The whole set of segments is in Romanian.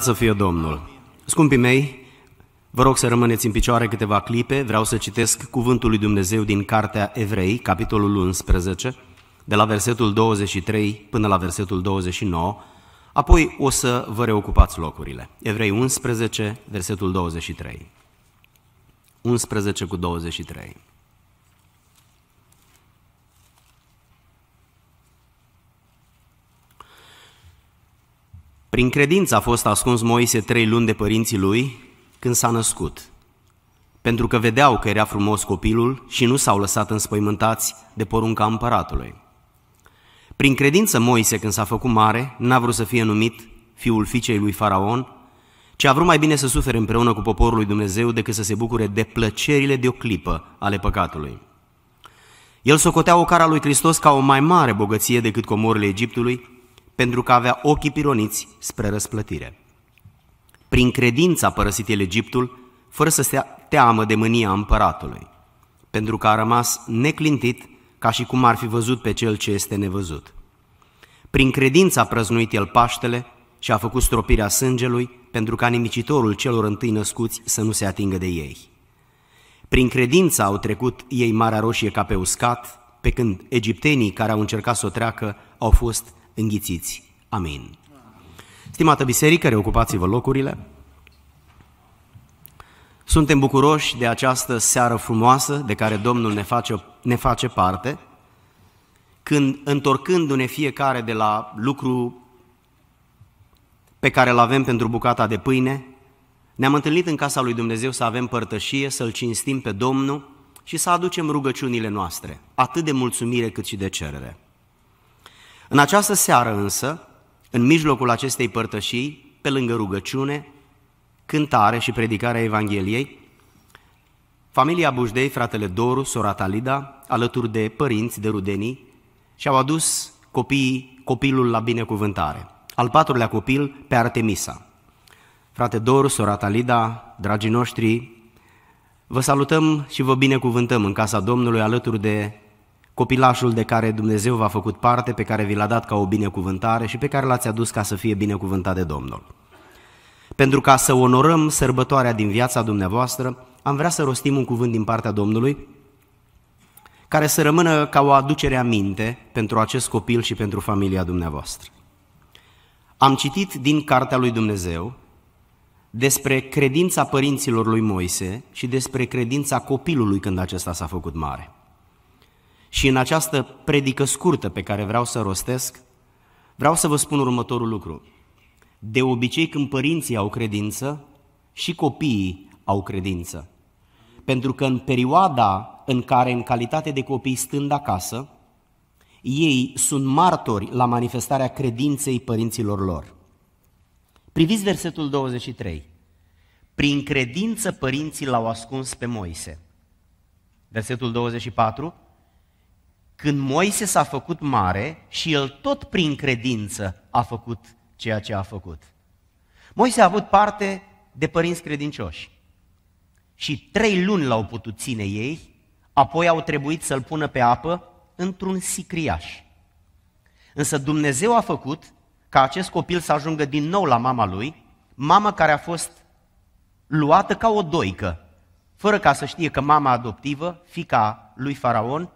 Să fie Domnul! Scumpii mei, vă rog să rămâneți în picioare câteva clipe, vreau să citesc Cuvântul lui Dumnezeu din Cartea Evrei, capitolul 11, de la versetul 23 până la versetul 29, apoi o să vă reocupați locurile. Evrei 11, versetul 23. 11 cu 23. Prin credință a fost ascuns Moise trei luni de părinții lui când s-a născut, pentru că vedeau că era frumos copilul și nu s-au lăsat înspăimântați de porunca împăratului. Prin credință Moise, când s-a făcut mare, n-a vrut să fie numit fiul fiicei lui Faraon, ci a vrut mai bine să sufere împreună cu poporul lui Dumnezeu decât să se bucure de plăcerile de o clipă ale păcatului. El socotea o cara lui Hristos ca o mai mare bogăție decât comorile Egiptului pentru că avea ochii pironiți spre răsplătire. Prin credință a părăsit el Egiptul, fără să se teamă de mânia împăratului, pentru că a rămas neclintit ca și cum ar fi văzut pe cel ce este nevăzut. Prin credință a prăznuit el Paștele și a făcut stropirea sângelui pentru ca nimicitorul celor întâi născuți să nu se atingă de ei. Prin credință au trecut ei Marea Roșie ca pe uscat, pe când egiptenii care au încercat să o treacă au fost înghițiți. Amin. Stimată biserică, reocupați-vă locurile. Suntem bucuroși de această seară frumoasă de care Domnul ne face, ne face parte, când întorcându-ne fiecare de la lucru pe care îl avem pentru bucata de pâine, ne-am întâlnit în casa lui Dumnezeu să avem părtășie, să-L cinstim pe Domnul și să aducem rugăciunile noastre, atât de mulțumire cât și de cerere. În această seară însă, în mijlocul acestei părtășii, pe lângă rugăciune, cântare și predicarea Evangheliei, familia Bujdei, fratele Doru, sora Talida, alături de părinți, de rudenii, și-au adus copiii, copilul la binecuvântare. Al patrulea copil, pe Artemisa. Frate Doru, sora Talida, dragii noștri, vă salutăm și vă binecuvântăm în casa Domnului alături de copilașul de care Dumnezeu v-a făcut parte, pe care vi l-a dat ca o binecuvântare și pe care l-ați adus ca să fie binecuvântat de Domnul. Pentru ca să onorăm sărbătoarea din viața dumneavoastră, am vrea să rostim un cuvânt din partea Domnului, care să rămână ca o aducere a minte pentru acest copil și pentru familia dumneavoastră. Am citit din Cartea lui Dumnezeu despre credința părinților lui Moise și despre credința copilului când acesta s-a făcut mare. Și în această predică scurtă pe care vreau să rostesc, vreau să vă spun următorul lucru. De obicei când părinții au credință, și copiii au credință. Pentru că în perioada în care, în calitate de copii stând acasă, ei sunt martori la manifestarea credinței părinților lor. Priviți versetul 23. Prin credință părinții l-au ascuns pe Moise. Versetul 24 când Moise s-a făcut mare și el tot prin credință a făcut ceea ce a făcut. Moise a avut parte de părinți credincioși și trei luni l-au putut ține ei, apoi au trebuit să-l pună pe apă într-un sicriaș. Însă Dumnezeu a făcut ca acest copil să ajungă din nou la mama lui, mama care a fost luată ca o doică, fără ca să știe că mama adoptivă, fica lui Faraon,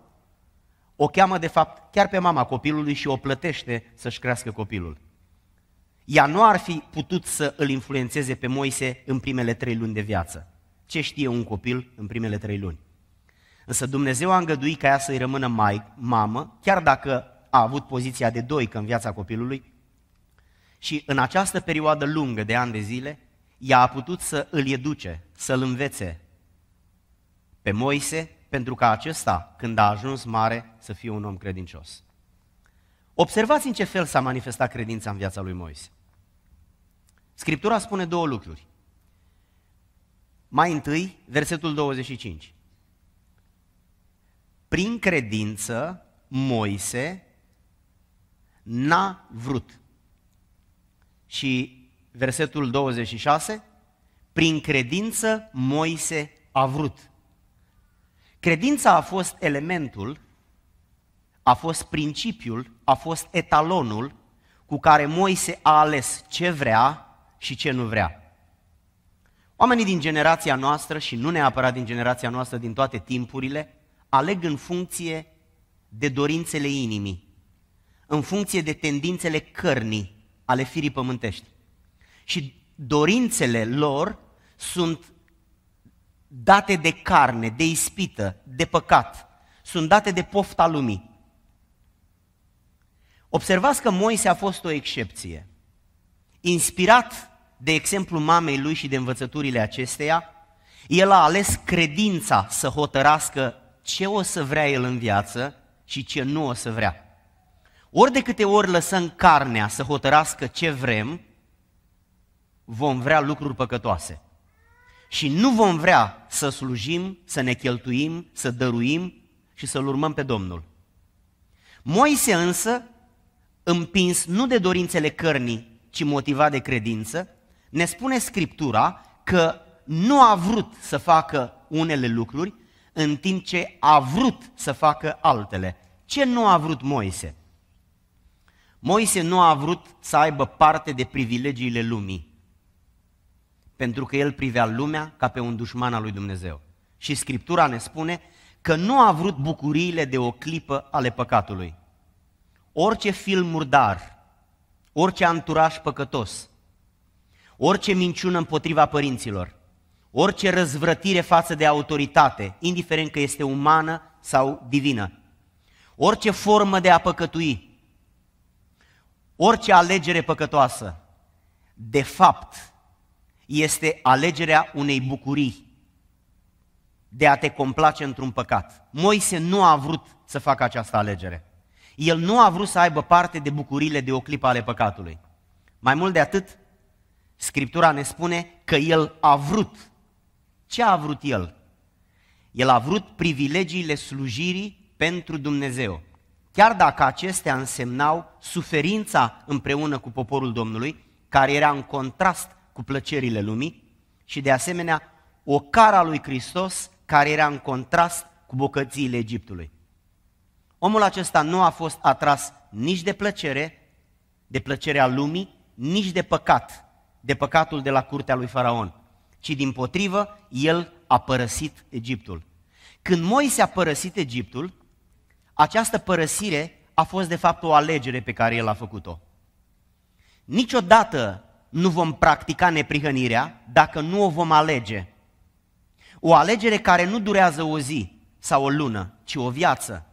o cheamă de fapt chiar pe mama copilului și o plătește să-și crească copilul. Ea nu ar fi putut să îl influențeze pe Moise în primele trei luni de viață. Ce știe un copil în primele trei luni? Însă Dumnezeu a îngăduit ca ea să-i rămână mai, mamă, chiar dacă a avut poziția de doică în viața copilului. Și în această perioadă lungă de ani de zile, ea a putut să îl educe, să-l învețe pe Moise pentru ca acesta, când a ajuns mare, să fie un om credincios. Observați în ce fel s-a manifestat credința în viața lui Moise. Scriptura spune două lucruri. Mai întâi, versetul 25. Prin credință, Moise n-a vrut. Și versetul 26, prin credință Moise a vrut. Credința a fost elementul, a fost principiul, a fost etalonul cu care Moise a ales ce vrea și ce nu vrea. Oamenii din generația noastră și nu neapărat din generația noastră din toate timpurile, aleg în funcție de dorințele inimii, în funcție de tendințele cărnii ale firii pământești. Și dorințele lor sunt date de carne, de ispită, de păcat, sunt date de pofta lumii. Observați că Moise a fost o excepție. Inspirat de exemplu mamei lui și de învățăturile acesteia, el a ales credința să hotărască ce o să vrea el în viață și ce nu o să vrea. Ori de câte ori lăsăm carnea să hotărască ce vrem, vom vrea lucruri păcătoase și nu vom vrea să slujim, să ne cheltuim, să dăruim și să-L urmăm pe Domnul. Moise însă, împins nu de dorințele cărnii, ci motivat de credință, ne spune Scriptura că nu a vrut să facă unele lucruri, în timp ce a vrut să facă altele. Ce nu a vrut Moise? Moise nu a vrut să aibă parte de privilegiile lumii pentru că el privea lumea ca pe un dușman al lui Dumnezeu. Și Scriptura ne spune că nu a vrut bucuriile de o clipă ale păcatului. Orice film murdar, orice anturaj păcătos, orice minciună împotriva părinților, orice răzvrătire față de autoritate, indiferent că este umană sau divină, orice formă de a păcătui, orice alegere păcătoasă, de fapt, este alegerea unei bucurii de a te complace într-un păcat. Moise nu a vrut să facă această alegere. El nu a vrut să aibă parte de bucurile de o clipă ale păcatului. Mai mult de atât, Scriptura ne spune că el a vrut. Ce a vrut el? El a vrut privilegiile slujirii pentru Dumnezeu. Chiar dacă acestea însemnau suferința împreună cu poporul Domnului, care era în contrast cu plăcerile lumii și de asemenea o cara lui Hristos care era în contrast cu bucățiile Egiptului. Omul acesta nu a fost atras nici de plăcere, de plăcerea lumii, nici de păcat, de păcatul de la curtea lui Faraon, ci din potrivă, el a părăsit Egiptul. Când Moise a părăsit Egiptul, această părăsire a fost de fapt o alegere pe care el a făcut-o. Niciodată nu vom practica neprihănirea dacă nu o vom alege. O alegere care nu durează o zi sau o lună, ci o viață.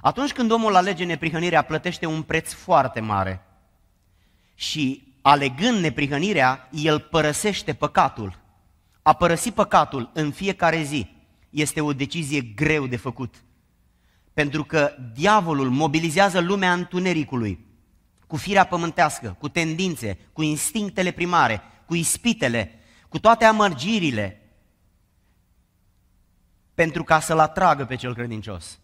Atunci când omul alege neprihănirea, plătește un preț foarte mare. Și alegând neprihănirea, el părăsește păcatul. A părăsi păcatul în fiecare zi este o decizie greu de făcut. Pentru că diavolul mobilizează lumea întunericului cu firea pământească, cu tendințe, cu instinctele primare, cu ispitele, cu toate amărgirile, pentru ca să-l atragă pe cel credincios.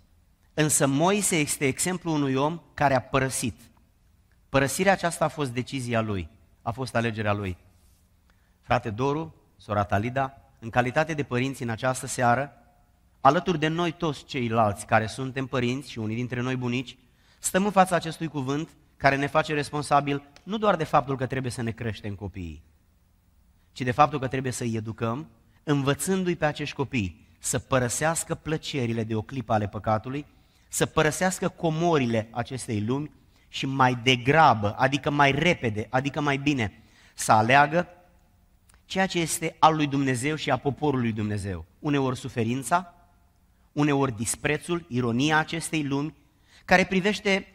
Însă Moise este exemplu unui om care a părăsit. Părăsirea aceasta a fost decizia lui, a fost alegerea lui. Frate Doru, sora Talida, în calitate de părinți în această seară, alături de noi toți ceilalți care suntem părinți și unii dintre noi bunici, stăm în fața acestui cuvânt care ne face responsabil nu doar de faptul că trebuie să ne creștem copiii, ci de faptul că trebuie să-i educăm, învățându-i pe acești copii să părăsească plăcerile de o clipă ale păcatului, să părăsească comorile acestei lumi și mai degrabă, adică mai repede, adică mai bine, să aleagă ceea ce este al lui Dumnezeu și a poporului Dumnezeu. Uneori suferința, uneori disprețul, ironia acestei lumi, care privește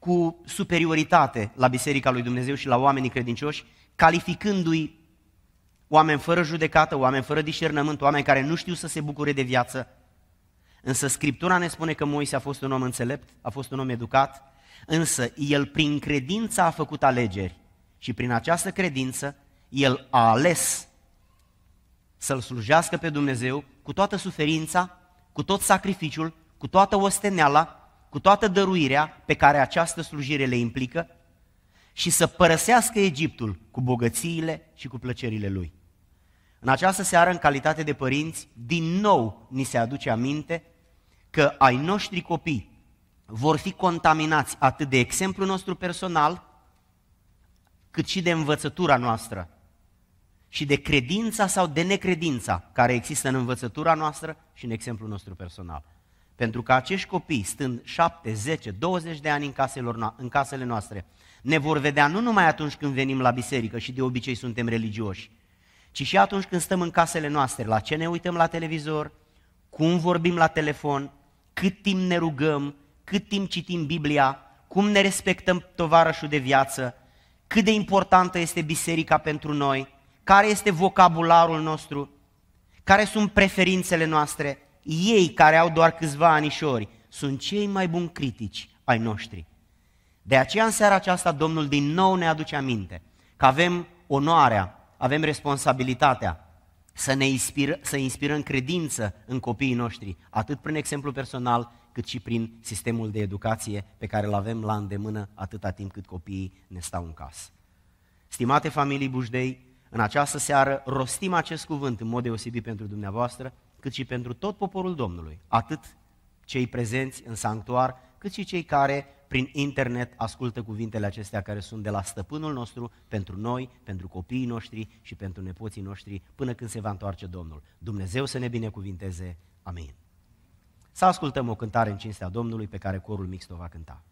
cu superioritate la Biserica lui Dumnezeu și la oamenii credincioși, calificându-i oameni fără judecată, oameni fără discernământ, oameni care nu știu să se bucure de viață. Însă Scriptura ne spune că Moise a fost un om înțelept, a fost un om educat, însă el prin credință a făcut alegeri și prin această credință el a ales să-L slujească pe Dumnezeu cu toată suferința, cu tot sacrificiul, cu toată osteneala, cu toată dăruirea pe care această slujire le implică și să părăsească Egiptul cu bogățiile și cu plăcerile lui. În această seară, în calitate de părinți, din nou ni se aduce aminte că ai noștri copii vor fi contaminați atât de exemplul nostru personal, cât și de învățătura noastră și de credința sau de necredința care există în învățătura noastră și în exemplul nostru personal. Pentru că acești copii, stând 7, 10, 20 de ani în, caselor, în casele noastre, ne vor vedea nu numai atunci când venim la biserică și de obicei suntem religioși, ci și atunci când stăm în casele noastre, la ce ne uităm la televizor, cum vorbim la telefon, cât timp ne rugăm, cât timp citim Biblia, cum ne respectăm tovarășul de viață, cât de importantă este biserica pentru noi, care este vocabularul nostru, care sunt preferințele noastre, ei care au doar câțiva anișori, sunt cei mai buni critici ai noștri. De aceea în seara aceasta Domnul din nou ne aduce aminte că avem onoarea, avem responsabilitatea să ne inspir, să inspirăm credință în copiii noștri, atât prin exemplu personal, cât și prin sistemul de educație pe care îl avem la îndemână atâta timp cât copiii ne stau în casă. Stimate familii Bujdei, în această seară rostim acest cuvânt în mod deosebit pentru dumneavoastră, cât și pentru tot poporul Domnului, atât cei prezenți în sanctuar, cât și cei care prin internet ascultă cuvintele acestea care sunt de la stăpânul nostru pentru noi, pentru copiii noștri și pentru nepoții noștri până când se va întoarce Domnul. Dumnezeu să ne binecuvinteze. Amin. Să ascultăm o cântare în cinstea Domnului pe care corul mixt o va cânta.